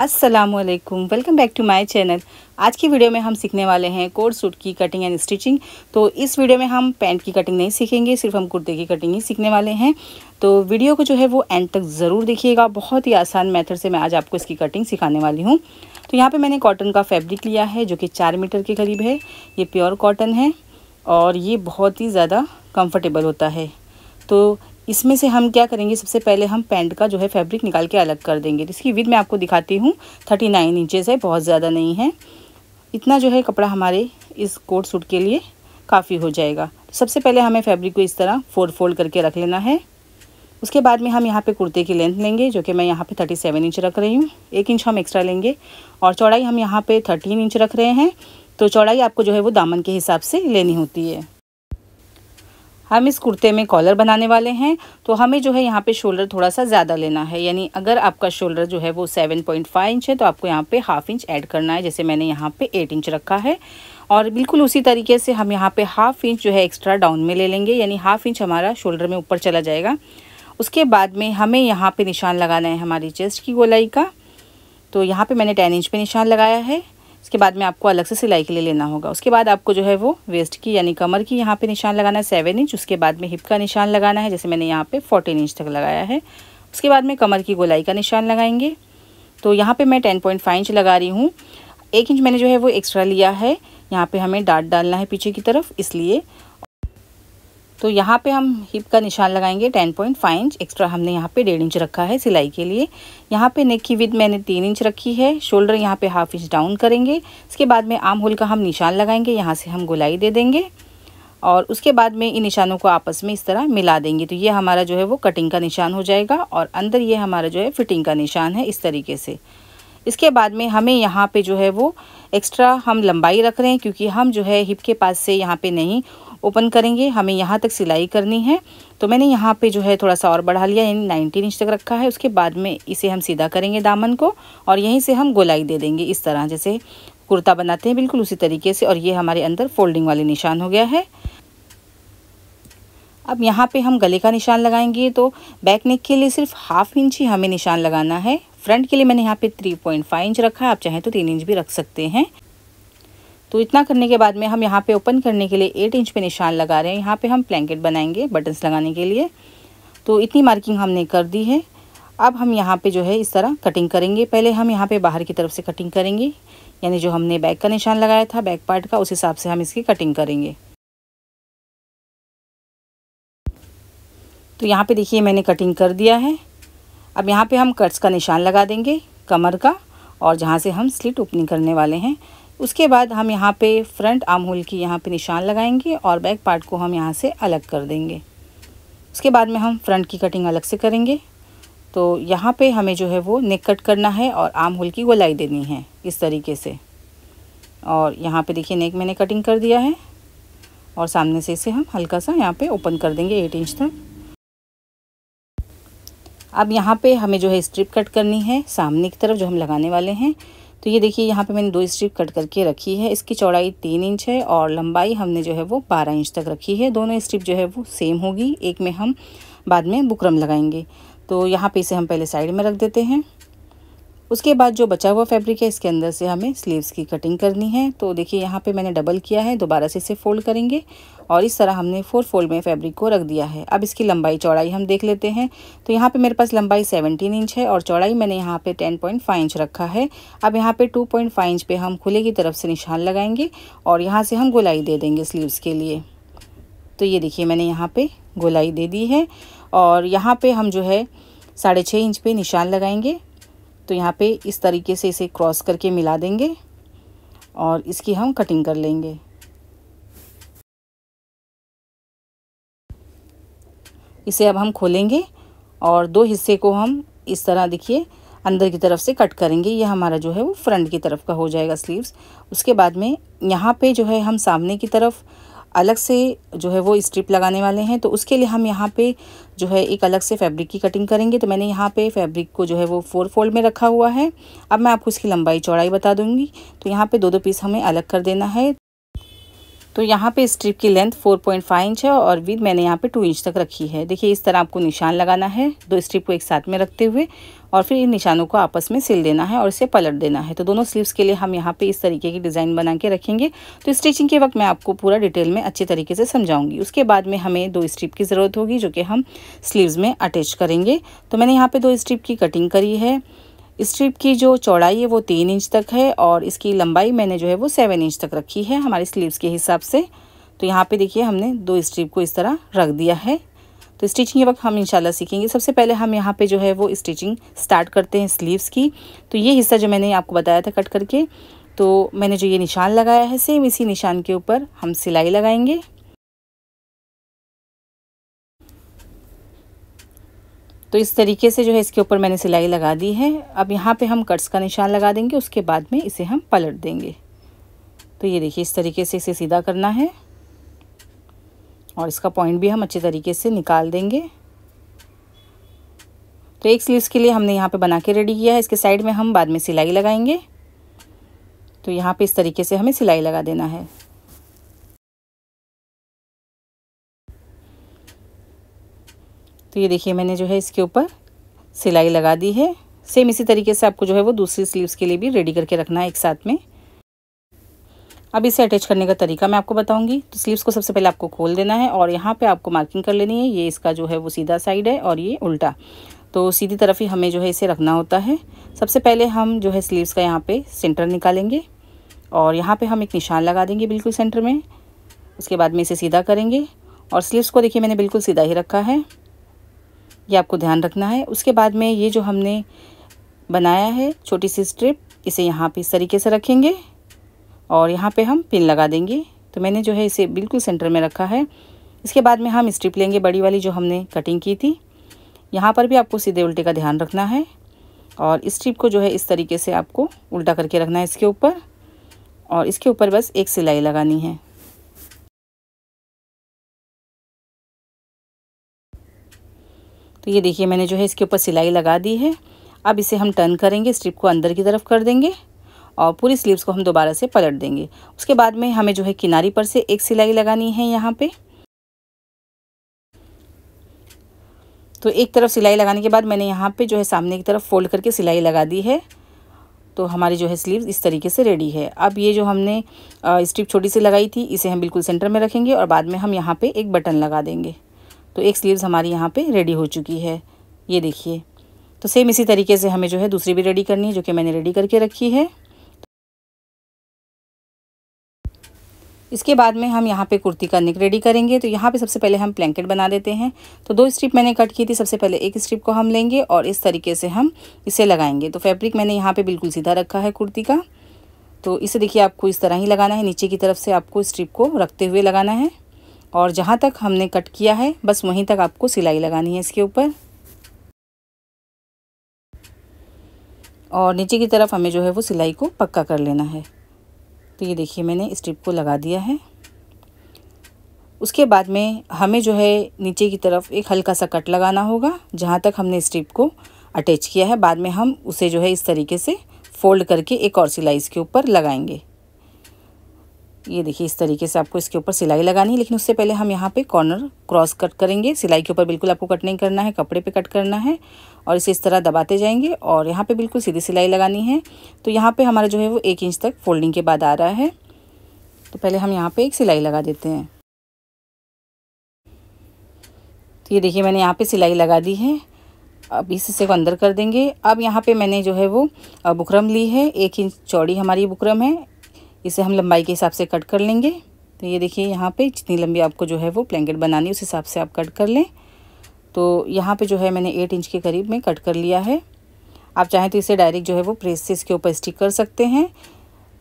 Aslam welcome back to my channel आज की video में हम सीखने वाले हैं कोट सूट की कटिंग एंड स्टिचिंग तो इस वीडियो में हम पैंट की कटिंग नहीं सीखेंगे सिर्फ हम कुर्ते की कटिंग ही सीखने वाले हैं तो वीडियो को जो है वो एंड तक ज़रूर देखिएगा बहुत ही आसान मेथड से मैं आज आपको इसकी कटिंग सिखाने वाली हूँ तो यहाँ पर मैंने कॉटन का फैब्रिक लिया है जो कि चार मीटर के करीब है ये प्योर कॉटन है और ये बहुत ही ज़्यादा कम्फर्टेबल होता है तो इसमें से हम क्या करेंगे सबसे पहले हम पैंट का जो है फैब्रिक निकाल के अलग कर देंगे इसकी विद मैं आपको दिखाती हूँ थर्टी नाइन इंचेज़ है बहुत ज़्यादा नहीं है इतना जो है कपड़ा हमारे इस कोट सूट के लिए काफ़ी हो जाएगा सबसे पहले हमें फैब्रिक को इस तरह फोल्ड फोल्ड करके रख लेना है उसके बाद में हम यहाँ पे कुर्ते की लेंथ लेंगे जो कि मैं यहाँ पे 37 इंच रख रही हूँ एक इंच हम एक्स्ट्रा लेंगे और चौड़ाई हम यहाँ पे 13 इंच रख रहे हैं तो चौड़ाई आपको जो है वो दामन के हिसाब से लेनी होती है हम इस कुर्ते में कॉलर बनाने वाले हैं तो हमें जो है यहाँ पे शोल्डर थोड़ा सा ज़्यादा लेना है यानी अगर आपका शोल्डर जो है वो सेवन पॉइंट फाइव इंच है तो आपको यहाँ पे हाफ इंच ऐड करना है जैसे मैंने यहाँ पे एट इंच रखा है और बिल्कुल उसी तरीके से हम यहाँ पे हाफ इंच जो है एक्स्ट्रा डाउन में ले लेंगे यानी हाफ इंच हमारा शोल्डर में ऊपर चला जाएगा उसके बाद में हमें यहाँ पर निशान लगाना है हमारी चेस्ट की गोलाई का तो यहाँ पर मैंने टेन इंच पर निशान लगाया है उसके बाद में आपको अलग से सिलाई के लिए लेना होगा उसके बाद आपको जो है वो वेस्ट की यानी कमर की यहाँ पे निशान लगाना है सेवन इंच उसके बाद में हिप का निशान लगाना है जैसे मैंने यहाँ पे फोर्टीन इंच तक लगाया है उसके बाद में कमर की गोलाई का निशान लगाएंगे तो यहाँ पे मैं टेन पॉइंट फाइव इंच लगा रही हूँ एक इंच मैंने जो है वो एक्स्ट्रा लिया है यहाँ पर हमें डाट डालना है पीछे की तरफ इसलिए तो यहाँ पे हम हिप का निशान लगाएंगे ten point five inch extra हमने यहाँ पे डेढ़ इंच रखा है सिलाई के लिए यहाँ पे नेक की विद मैंने तीन इंच रखी है शोल्डर यहाँ पे हाफ इंच डाउन करेंगे इसके बाद में आम होल का हम निशान लगाएंगे यहाँ से हम गुलाई दे देंगे और उसके बाद में इन निशानों को आपस में इस तरह मिला देंगे तो ये हमारा जो है वो कटिंग का निशान हो जाएगा और अंदर ये हमारा जो है फिटिंग का निशान है इस तरीके से इसके बाद में हमें यहाँ पे जो है वो एक्स्ट्रा हम लंबाई रख रहे हैं क्योंकि हम जो है हिप के पास से यहाँ पे नहीं ओपन करेंगे हमें यहाँ तक सिलाई करनी है तो मैंने यहाँ पे जो है थोड़ा सा और बढ़ा लिया यानी नाइनटीन इंच तक रखा है उसके बाद में इसे हम सीधा करेंगे दामन को और यहीं से हम गोलाई दे देंगे इस तरह जैसे कुर्ता बनाते हैं बिल्कुल उसी तरीके से और ये हमारे अंदर फोल्डिंग वाले निशान हो गया है अब यहाँ पे हम गले का निशान लगाएंगे तो बैक नेक के लिए सिर्फ हाफ इंच ही हमें निशान लगाना है फ्रंट के लिए मैंने यहाँ पे 3.5 इंच रखा है आप चाहें तो तीन इंच भी रख सकते हैं तो इतना करने के बाद में हम यहाँ पे ओपन करने के लिए एट इंच पे निशान लगा रहे हैं यहाँ पे हम प्लैंकेट बनाएंगे बटन्स लगाने के लिए तो इतनी मार्किंग हमने कर दी है अब हम यहाँ पे जो है इस तरह कटिंग करेंगे पहले हम यहाँ पे बाहर की तरफ से कटिंग करेंगे यानी जो हमने बैक का निशान लगाया था बैक पार्ट का उस हिसाब से हम इसकी कटिंग करेंगे तो यहाँ पर देखिए मैंने कटिंग कर दिया है अब यहाँ पर हम कट्स का निशान लगा देंगे कमर का और जहाँ से हम स्लिट ओपनिंग करने वाले हैं उसके बाद हम यहाँ पे फ्रंट आर्म होल की यहाँ पे निशान लगाएंगे और बैक पार्ट को हम यहाँ से अलग कर देंगे उसके बाद में हम फ्रंट की कटिंग अलग से करेंगे तो यहाँ पे हमें जो है वो नेक कट करना है और आर्म होल की गोलाई देनी है इस तरीके से और यहाँ पे देखिए नेक मैंने कटिंग कर दिया है और सामने से इसे हम हल्का सा यहाँ पे ओपन कर देंगे एट इंच तक अब यहाँ पे हमें जो है स्ट्रिप कट करनी है सामने की तरफ जो हम लगाने वाले हैं तो ये देखिए यहाँ पे मैंने दो स्ट्रिप कट करके रखी है इसकी चौड़ाई तीन इंच है और लंबाई हमने जो है वो बारह इंच तक रखी है दोनों स्ट्रिप जो है वो सेम होगी एक में हम बाद में बुकरम लगाएंगे तो यहाँ पे इसे हम पहले साइड में रख देते हैं उसके बाद जो बचा हुआ फैब्रिक है इसके अंदर से हमें स्लीव्स की कटिंग करनी है तो देखिए यहाँ पे मैंने डबल किया है दोबारा से इसे फोल्ड करेंगे और इस तरह हमने फोर फोल्ड में फैब्रिक को रख दिया है अब इसकी लंबाई चौड़ाई हम देख लेते हैं तो यहाँ पे मेरे पास लंबाई 17 इंच है और चौड़ाई मैंने यहाँ पे 10.5 इंच रखा है अब यहाँ पे 2.5 इंच पे हम खुले की तरफ से निशान लगाएंगे और यहाँ से हम गोलाई दे देंगे स्लीव्स के लिए तो ये देखिए मैंने यहाँ पर गोलाई दे दी है और यहाँ पर हम जो है साढ़े इंच पर निशान लगाएंगे तो यहाँ पे इस तरीके से इसे क्रॉस करके मिला देंगे और इसकी हम कटिंग कर लेंगे इसे अब हम खोलेंगे और दो हिस्से को हम इस तरह देखिए अंदर की तरफ से कट करेंगे ये हमारा जो है वो फ्रंट की तरफ का हो जाएगा स्लीव्स उसके बाद में यहाँ पे जो है हम सामने की तरफ अलग से जो है वो स्ट्रिप लगाने वाले हैं तो उसके लिए हम यहाँ पे जो है एक अलग से फैब्रिक की कटिंग करेंगे तो मैंने यहाँ पे फैब्रिक को जो है वो फोर फोल्ड में रखा हुआ है अब मैं आपको इसकी लंबाई चौड़ाई बता दूंगी तो यहाँ पे दो दो पीस हमें अलग कर देना है तो यहाँ पे स्ट्रिप की लेंथ 4.5 इंच है और विद मैंने यहाँ पे 2 इंच तक रखी है देखिए इस तरह आपको निशान लगाना है दो स्ट्रिप को एक साथ में रखते हुए और फिर इन निशानों को आपस में सिल देना है और इसे पलट देना है तो दोनों स्लीव्स के लिए हम यहाँ पे इस तरीके की डिज़ाइन बना के रखेंगे तो स्टिचिंग के वक्त मैं आपको पूरा डिटेल में अच्छे तरीके से समझाऊंगी उसके बाद में हमें दो स्ट्रिप की ज़रूरत होगी जो कि हम स्लीव्स में अटैच करेंगे तो मैंने यहाँ पर दो स्ट्रिप की कटिंग करी है स्ट्रिप की जो चौड़ाई है वो तीन इंच तक है और इसकी लंबाई मैंने जो है वो सेवन इंच तक रखी है हमारे स्लीव्स के हिसाब से तो यहाँ पे देखिए हमने दो स्ट्रिप को इस तरह रख दिया है तो स्टिचिंग के वक्त हम इंशाल्लाह सीखेंगे सबसे पहले हम यहाँ पे जो है वो स्टिचिंग स्टार्ट करते हैं स्लीव्स की तो ये हिस्सा जो मैंने आपको बताया था कट करके तो मैंने जो ये निशान लगाया है सेम इसी निशान के ऊपर हम सिलाई लगाएंगे तो इस तरीके से जो है इसके ऊपर मैंने सिलाई लगा दी है अब यहाँ पे हम कट्स का निशान लगा देंगे उसके बाद में इसे हम पलट देंगे तो ये देखिए इस तरीके से इसे सीधा करना है और इसका पॉइंट भी हम अच्छे तरीके से निकाल देंगे तो एक स्लीव्स के लिए हमने यहाँ पे बना के रेडी किया है इसके साइड में हम बाद में सिलाई लगाएंगे तो यहाँ पे इस तरीके से हमें सिलाई लगा देना है तो ये देखिए मैंने जो है इसके ऊपर सिलाई लगा दी है सेम इसी तरीके से आपको जो है वो दूसरी स्लीव्स के लिए भी रेडी करके रखना है एक साथ में अब इसे अटैच करने का तरीका मैं आपको बताऊंगी तो स्लीव्स को सबसे पहले आपको खोल देना है और यहाँ पे आपको मार्किंग कर लेनी है ये इसका जो है वो सीधा साइड है और ये उल्टा तो सीधी तरफ ही हमें जो है इसे रखना होता है सबसे पहले हम जो है स्लीव्स का यहाँ पर सेंटर निकालेंगे और यहाँ पर हम एक निशान लगा देंगे बिल्कुल सेंटर में उसके बाद में इसे सीधा करेंगे और स्लीव्स को देखिए मैंने बिल्कुल सीधा ही रखा है ये आपको ध्यान रखना है उसके बाद में ये जो हमने बनाया है छोटी सी स्ट्रिप इसे यहाँ पे इस तरीके से रखेंगे और यहाँ पे हम पिन लगा देंगे तो मैंने जो है इसे बिल्कुल सेंटर में रखा है इसके बाद में हम स्ट्रिप लेंगे बड़ी वाली जो हमने कटिंग की थी यहाँ पर भी आपको सीधे उल्टे का ध्यान रखना है और स्ट्रिप को जो है इस तरीके से आपको उल्टा करके रखना है इसके ऊपर और इसके ऊपर बस एक सिलाई लगानी है तो ये देखिए मैंने जो है इसके ऊपर सिलाई लगा दी है अब इसे हम टर्न करेंगे स्ट्रिप को अंदर की तरफ कर देंगे और पूरी स्लीव्स को हम दोबारा से पलट देंगे उसके बाद में हमें जो है किनारी पर से एक सिलाई लगानी है यहाँ पे तो एक तरफ सिलाई लगाने के बाद मैंने यहाँ पे जो है सामने की तरफ फोल्ड करके सिलाई लगा दी है तो हमारी जो है स्लीव्स इस तरीके से रेडी है अब ये जो हमने स्ट्रिप छोटी सी लगाई थी इसे हम बिल्कुल सेंटर में रखेंगे और बाद में हम यहाँ पर एक बटन लगा देंगे तो एक स्लीव्स हमारी यहाँ पे रेडी हो चुकी है ये देखिए तो सेम इसी तरीके से हमें जो है दूसरी भी रेडी करनी है जो कि मैंने रेडी करके रखी है इसके बाद में हम यहाँ पे कुर्ती का नेक रेडी करेंगे तो यहाँ पे सबसे पहले हम प्लैंकेट बना देते हैं तो दो स्ट्रिप मैंने कट की थी सबसे पहले एक स्ट्रिप को हम लेंगे और इस तरीके से हम इसे लगाएंगे तो फैब्रिक मैंने यहाँ पे बिल्कुल सीधा रखा है कुर्ती का तो इसे देखिए आपको इस तरह ही लगाना है नीचे की तरफ से आपको स्ट्रिप को रखते हुए लगाना है और जहाँ तक हमने कट किया है बस वहीं तक आपको सिलाई लगानी है इसके ऊपर और नीचे की तरफ हमें जो है वो सिलाई को पक्का कर लेना है तो ये देखिए मैंने स्ट्रिप को लगा दिया है उसके बाद में हमें जो है नीचे की तरफ एक हल्का सा कट लगाना होगा जहाँ तक हमने स्ट्रिप को अटैच किया है बाद में हम उसे जो है इस तरीके से फोल्ड करके एक और सिलाई इसके ऊपर लगाएंगे ये देखिए इस तरीके से आपको इसके ऊपर सिलाई लगानी है लेकिन उससे पहले हम यहाँ पे कॉर्नर क्रॉस कट करेंगे सिलाई के ऊपर बिल्कुल आपको कट नहीं करना है कपड़े पे कट करना है और इसे इस तरह दबाते जाएंगे और यहाँ पे बिल्कुल सीधी सिलाई लगानी है तो यहाँ पे हमारा जो है वो एक इंच तक फोल्डिंग के बाद आ रहा है तो पहले हम यहाँ पर एक सिलाई लगा देते हैं तो ये देखिए मैंने यहाँ पर सिलाई लगा दी है अब इस हिस्से को अंदर कर देंगे अब यहाँ पे मैंने जो है वो बुकरम ली है एक इंच चौड़ी हमारी बुकरम है इसे हम लंबाई के हिसाब से कट कर लेंगे तो ये देखिए यहाँ पे जितनी लंबी आपको जो है वो ब्लैंकेट बनानी उस हिसाब से आप कट कर लें तो यहाँ पे जो है मैंने एट इंच के करीब में कट कर लिया है आप चाहें तो इसे डायरेक्ट जो है वो प्रेस से इसके ऊपर स्टिक कर सकते हैं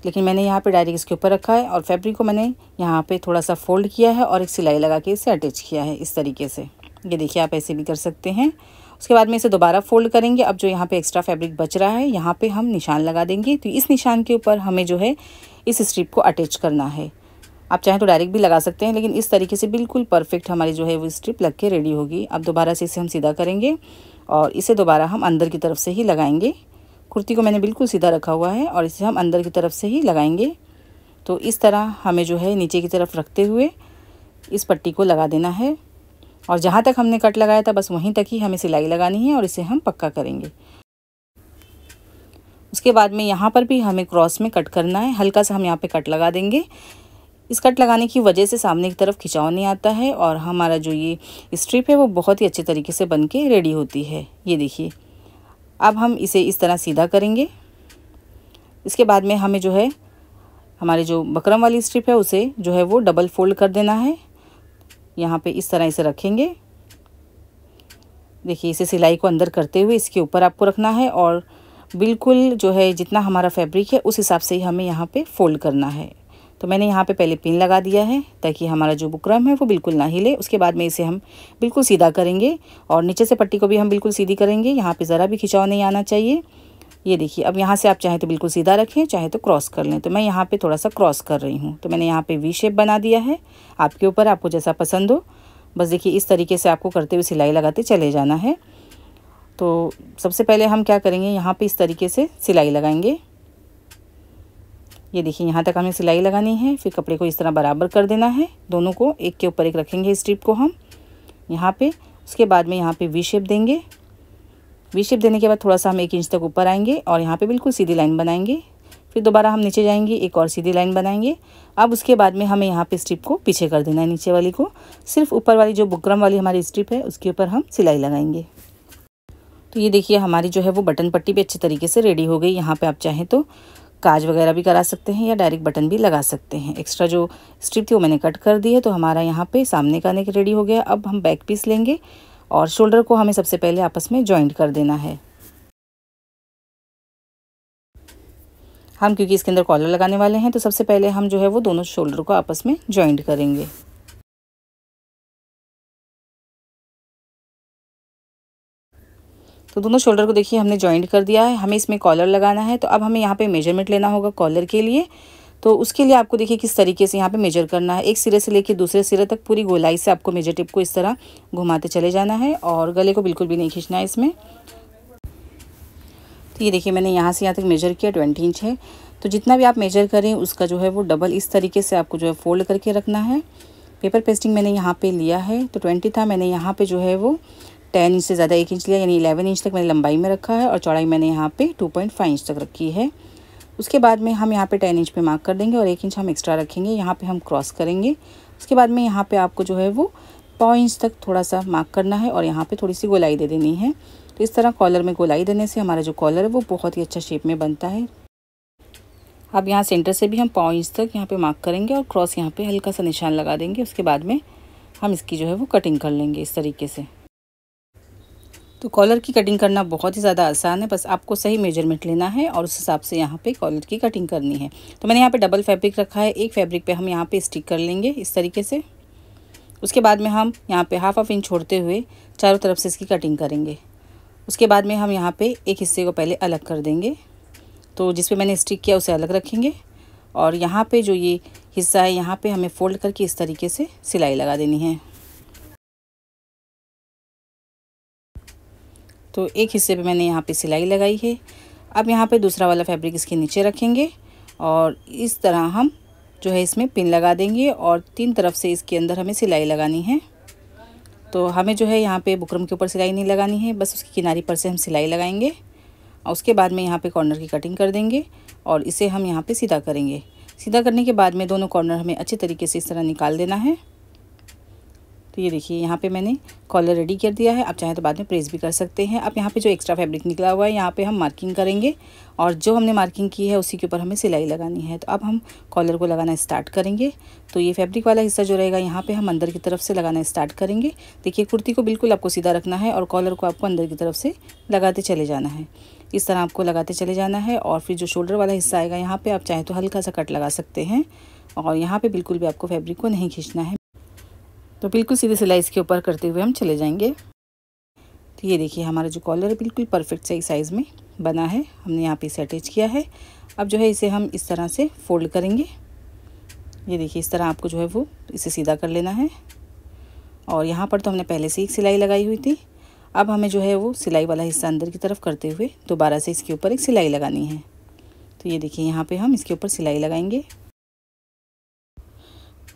लेकिन मैंने यहाँ पे डायरेक्ट इसके ऊपर रखा है और फैब्रिक को मैंने यहाँ पे थोड़ा सा फोल्ड किया है और एक सिलाई लगा के इसे अटैच किया है इस तरीके से ये देखिए आप ऐसे भी कर सकते हैं उसके बाद में इसे दोबारा फोल्ड करेंगे अब जो यहाँ पे एक्स्ट्रा फैब्रिक बच रहा है यहाँ पे हम निशान लगा देंगे तो इस निशान के ऊपर हमें जो है इस स्ट्रिप को अटैच करना है आप चाहें तो डायरेक्ट भी लगा सकते हैं लेकिन इस तरीके से बिल्कुल परफेक्ट हमारी जो है वो स्ट्रिप लग के रेडी होगी अब दोबारा से इसे हम सीधा करेंगे और इसे दोबारा हम अंदर की तरफ से ही लगाएंगे कुर्ती को मैंने बिल्कुल सीधा रखा हुआ है और इसे हम अंदर की तरफ से ही लगाएंगे तो इस तरह हमें जो है नीचे की तरफ रखते हुए इस पट्टी को लगा देना है और जहाँ तक हमने कट लगाया था बस वहीं तक ही हमें सिलाई लगानी है और इसे हम पक्का करेंगे उसके बाद में यहाँ पर भी हमें क्रॉस में कट करना है हल्का सा हम यहाँ पे कट लगा देंगे इस कट लगाने की वजह से सामने की तरफ खिंचाव नहीं आता है और हमारा जो ये स्ट्रिप है वो बहुत ही अच्छे तरीके से बन के रेडी होती है ये देखिए अब हम इसे इस तरह सीधा करेंगे इसके बाद में हमें जो है हमारे जो बकरम वाली स्ट्रिप है उसे जो है वो डबल फोल्ड कर देना है यहाँ पे इस तरह से रखेंगे देखिए इसे सिलाई को अंदर करते हुए इसके ऊपर आपको रखना है और बिल्कुल जो है जितना हमारा फैब्रिक है उस हिसाब से ही हमें यहाँ पे फोल्ड करना है तो मैंने यहाँ पे पहले पिन लगा दिया है ताकि हमारा जो बुकरम है वो बिल्कुल ना हिले उसके बाद में इसे हम बिल्कुल सीधा करेंगे और नीचे से पट्टी को भी हम बिल्कुल सीधी करेंगे यहाँ पर ज़रा भी खिंचाव नहीं आना चाहिए ये देखिए अब यहाँ से आप चाहे तो बिल्कुल सीधा रखें चाहे तो क्रॉस कर लें तो मैं यहाँ पे थोड़ा सा क्रॉस कर रही हूँ तो मैंने यहाँ पे वी शेप बना दिया है आपके ऊपर आपको जैसा पसंद हो बस देखिए इस तरीके से आपको करते हुए सिलाई लगाते चले जाना है तो सबसे पहले हम क्या करेंगे यहाँ पर इस तरीके से सिलाई लगाएंगे ये देखिए यहाँ तक हमें सिलाई लगानी है फिर कपड़े को इस तरह बराबर कर देना है दोनों को एक के ऊपर एक रखेंगे स्ट्रिप को हम यहाँ पर उसके बाद में यहाँ पे वी शेप देंगे वी शेप देने के बाद थोड़ा सा हम एक इंच तक ऊपर आएंगे और यहाँ पे बिल्कुल सीधी लाइन बनाएंगे फिर दोबारा हम नीचे जाएंगे एक और सीधी लाइन बनाएंगे अब उसके बाद में हमें यहाँ पे स्ट्रिप को पीछे कर देना है नीचे वाली को सिर्फ ऊपर वाली जो बुकरम वाली हमारी स्ट्रिप है उसके ऊपर हम सिलाई लगाएंगे तो ये देखिए हमारी जो है वो बटन पट्टी भी अच्छे तरीके से रेडी हो गई यहाँ पर आप चाहें तो काज वगैरह भी करा सकते हैं या डायरेक्ट बटन भी लगा सकते हैं एक्स्ट्रा जो स्ट्रिप थी वो मैंने कट कर दी है तो हमारा यहाँ पे सामने का नेक रेडी हो गया अब हम बैक पीस लेंगे और शोल्डर को हमें सबसे पहले आपस में ज्वाइंट कर देना है हम क्योंकि इसके अंदर कॉलर लगाने वाले हैं तो सबसे पहले हम जो है वो दोनों शोल्डर को आपस में ज्वाइंट करेंगे तो दोनों शोल्डर को देखिए हमने ज्वाइंट कर दिया है हमें इसमें कॉलर लगाना है तो अब हमें यहाँ पे मेजरमेंट लेना होगा कॉलर के लिए तो उसके लिए आपको देखिए किस तरीके से यहाँ पे मेजर करना है एक सिरे से लेके दूसरे सिरे तक पूरी गोलाई से आपको मेजर टिप को इस तरह घुमाते चले जाना है और गले को बिल्कुल भी नहीं खींचना है इसमें तो ये देखिए मैंने यहाँ से यहाँ तक मेजर किया ट्वेंटी इंच है तो जितना भी आप मेजर करें उसका जो है वो डबल इस तरीके से आपको जो है फोल्ड करके रखना है पेपर पेस्टिंग मैंने यहाँ पर लिया है तो ट्वेंटी था मैंने यहाँ पर जो है वो टेन इंच से ज़्यादा एक इंच लिया यानी इलेवन इंच तक मैंने लंबाई में रखा है और चौड़ाई मैंने यहाँ पर टू पॉइंट फाइव इंच तक रखी है उसके बाद में हम यहाँ पे टेन इंच पे मार्क कर देंगे और एक इंच हम एक्स्ट्रा रखेंगे यहाँ पे हम क्रॉस करेंगे उसके बाद में यहाँ पे आपको जो है वो पाँव इंच तक थोड़ा सा मार्क करना है और यहाँ पे थोड़ी सी गोलाई दे देनी है तो इस तरह कॉलर में गोलाई देने से हमारा जो कॉलर है वो बहुत ही अच्छा शेप में बनता है अब यहाँ सेंटर से भी हम पाँव इंच तक यहाँ पर मार्क करेंगे और क्रॉस यहाँ पर हल्का सा निशान लगा देंगे उसके बाद में हम इसकी जो है वो कटिंग कर लेंगे इस तरीके से तो कॉलर की कटिंग करना बहुत ही ज़्यादा आसान है बस आपको सही मेजरमेंट लेना है और उस हिसाब से यहाँ पे कॉलर की कटिंग करनी है तो मैंने यहाँ पे डबल फैब्रिक रखा है एक फैब्रिक पे हम यहाँ पे स्टिक कर लेंगे इस तरीके से उसके बाद में हम यहाँ पे हाफ ऑफ इंच छोड़ते हुए चारों तरफ से इसकी कटिंग करेंगे उसके बाद में हम यहाँ पर एक हिस्से को पहले अलग कर देंगे तो जिस पर मैंने स्टिक किया उसे अलग रखेंगे और यहाँ पर जो ये हिस्सा है यहाँ पर हमें फ़ोल्ड करके इस तरीके से सिलाई लगा देनी है तो एक हिस्से पे मैंने यहाँ पे सिलाई लगाई है अब यहाँ पे दूसरा वाला फैब्रिक इसके नीचे रखेंगे और इस तरह हम जो है इसमें पिन लगा देंगे और तीन तरफ से इसके अंदर हमें सिलाई लगानी है तो हमें जो है यहाँ पे बुकरम के ऊपर सिलाई नहीं लगानी है बस उसकी किनारी पर से हम सिलाई लगाएंगे और उसके बाद में यहाँ पर कॉर्नर की कटिंग कर देंगे और इसे हम यहाँ पर सीधा करेंगे सीधा करने के बाद में दोनों कॉर्नर हमें अच्छे तरीके से इस तरह निकाल देना है तो ये देखिए यहाँ पे मैंने कॉलर रेडी कर दिया है आप चाहें तो बाद में प्रेस भी कर सकते हैं अब यहाँ पे जो एक्स्ट्रा फैब्रिक निकला हुआ है यहाँ पे हम मार्किंग करेंगे और जो हमने मार्किंग की है उसी के ऊपर हमें सिलाई लगानी है तो अब हम कॉलर को लगाना स्टार्ट करेंगे तो ये फैब्रिक वाला हिस्सा जो रहेगा यहाँ पर हम अंदर की तरफ से लगाना स्टार्ट करेंगे देखिए कुर्ती को बिल्कुल आपको सीधा रखना है और कॉलर को आपको अंदर की तरफ से लगाते चले जाना है इस तरह आपको लगाते चले जाना है और फिर जो शोल्डर वाला हिस्सा आएगा यहाँ पर आप चाहें तो हल्का सा कट लगा सकते हैं और यहाँ पर बिल्कुल भी आपको फैब्रिक को नहीं खींचना है तो बिल्कुल सीधे सिलाई इसके ऊपर करते हुए हम चले जाएंगे तो ये देखिए हमारा जो कॉलर है बिल्कुल परफेक्ट सही साइज़ में बना है हमने यहाँ पे इसे अटैच किया है अब जो है इसे हम इस तरह से फोल्ड करेंगे ये देखिए इस तरह आपको जो है वो इसे सीधा कर लेना है और यहाँ पर तो हमने पहले से एक सिलाई लगाई हुई थी अब हमें जो है वो सिलाई वाला हिस्सा अंदर की तरफ करते हुए दोबारा से इसके ऊपर एक सिलाई लगानी है तो ये देखिए यहाँ पे हम इसके ऊपर सिलाई लगाएंगे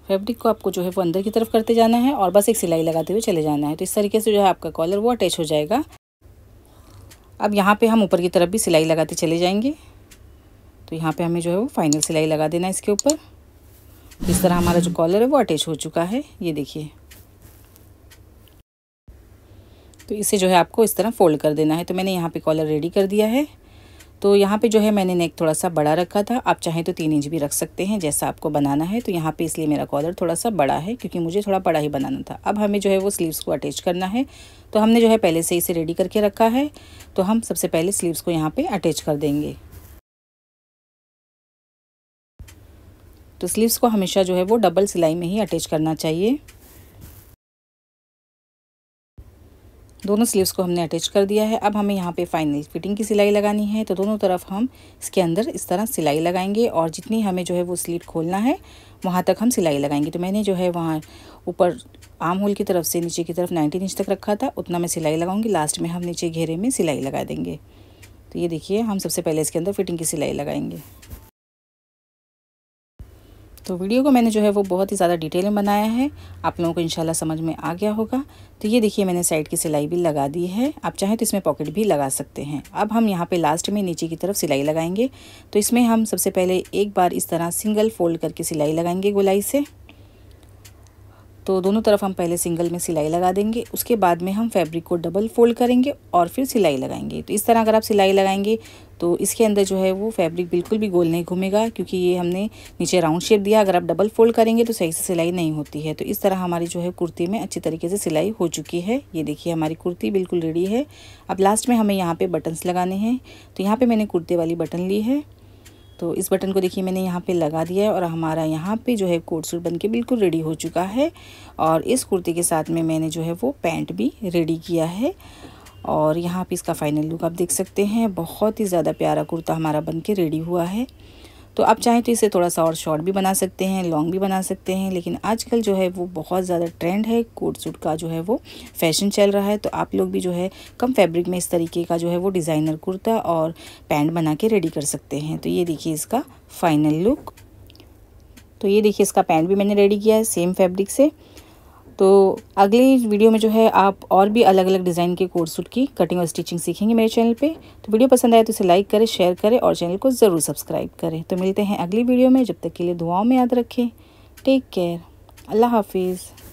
फैब्रिक को आपको जो है वो अंदर की तरफ करते जाना है और बस एक सिलाई लगाते हुए चले जाना है तो इस तरीके से जो है आपका कॉलर वो अटैच हो जाएगा अब यहाँ पे हम ऊपर की तरफ भी सिलाई लगाते चले जाएंगे तो यहाँ पे हमें जो है वो फाइनल सिलाई लगा देना है इसके ऊपर इस तरह हमारा जो कॉलर है वो अटैच हो चुका है ये देखिए तो इसे जो है आपको इस तरह फोल्ड कर देना है तो मैंने यहाँ पर कॉलर रेडी कर दिया है तो यहाँ पे जो है मैंने नेक थोड़ा सा बड़ा रखा था आप चाहें तो तीन इंच भी रख सकते हैं जैसा आपको बनाना है तो यहाँ पे इसलिए मेरा कॉलर थोड़ा सा बड़ा है क्योंकि मुझे थोड़ा बड़ा ही बनाना था अब हमें जो है वो स्लीव्स को अटैच करना है तो हमने जो है पहले से इसे रेडी करके रखा है तो हम सबसे पहले स्लीव्स को यहाँ पर अटैच कर देंगे तो स्लीव्स को हमेशा जो है वो डबल सिलाई में ही अटैच करना चाहिए दोनों स्लीव्स को हमने अटैच कर दिया है अब हमें यहाँ पे फाइनल फिटिंग की सिलाई लगानी है तो दोनों तरफ हम इसके अंदर इस तरह सिलाई लगाएंगे और जितनी हमें जो है वो स्लीव खोलना है वहाँ तक हम सिलाई लगाएंगे तो मैंने जो है वहाँ ऊपर आम होल की तरफ से नीचे की तरफ नाइन्टीन इंच तक रखा था उतना मैं सिलाई लगाऊंगी लास्ट में हम नीचे घेरे में सिलाई लगा देंगे तो ये देखिए हम सबसे पहले इसके अंदर फिटिंग की सिलाई लगाएंगे तो वीडियो को मैंने जो है वो बहुत ही ज़्यादा डिटेल में बनाया है आप लोगों को इंशाल्लाह समझ में आ गया होगा तो ये देखिए मैंने साइड की सिलाई भी लगा दी है आप चाहें तो इसमें पॉकेट भी लगा सकते हैं अब हम यहाँ पे लास्ट में नीचे की तरफ सिलाई लगाएंगे तो इसमें हम सबसे पहले एक बार इस तरह सिंगल फोल्ड करके सिलाई लगाएंगे गुलाई से तो दोनों तरफ हम पहले सिंगल में सिलाई लगा देंगे उसके बाद में हम फैब्रिक को डबल फोल्ड करेंगे और फिर सिलाई लगाएंगे तो इस तरह अगर आप सिलाई लगाएंगे तो इसके अंदर जो है वो फैब्रिक बिल्कुल भी गोल नहीं घूमेगा क्योंकि ये हमने नीचे राउंड शेप दिया अगर आप डबल फोल्ड करेंगे तो सही से सिलाई नहीं होती है तो इस तरह हमारी जो है कुर्ती में अच्छी तरीके से सिलाई हो चुकी है ये देखिए हमारी कुर्ती बिल्कुल रेडी है अब लास्ट में हमें यहाँ पर बटन्स लगाने हैं तो यहाँ पर मैंने कुर्ते वाली बटन ली है तो इस बटन को देखिए मैंने यहाँ पे लगा दिया है और हमारा यहाँ पे जो है कोट सूट बन के बिल्कुल रेडी हो चुका है और इस कुर्ती के साथ में मैंने जो है वो पैंट भी रेडी किया है और यहाँ पे इसका फाइनल लुक आप देख सकते हैं बहुत ही ज़्यादा प्यारा कुर्ता हमारा बन के रेडी हुआ है तो आप चाहें तो इसे थोड़ा सा और शॉर्ट भी बना सकते हैं लॉन्ग भी बना सकते हैं लेकिन आजकल जो है वो बहुत ज़्यादा ट्रेंड है कोट सूट का जो है वो फैशन चल रहा है तो आप लोग भी जो है कम फैब्रिक में इस तरीके का जो है वो डिज़ाइनर कुर्ता और पैंट बना के रेडी कर सकते हैं तो ये देखिए इसका फाइनल लुक तो ये देखिए इसका पैंट भी मैंने रेडी किया है सेम फैब्रिक से तो अगली वीडियो में जो है आप और भी अलग अलग डिज़ाइन के कोड सूट की कटिंग और स्टिचिंग सीखेंगे मेरे चैनल पे तो वीडियो पसंद आए तो इसे लाइक करें शेयर करें और चैनल को ज़रूर सब्सक्राइब करें तो मिलते हैं अगली वीडियो में जब तक के लिए दुआओं में याद रखें टेक केयर अल्लाह हाफिज़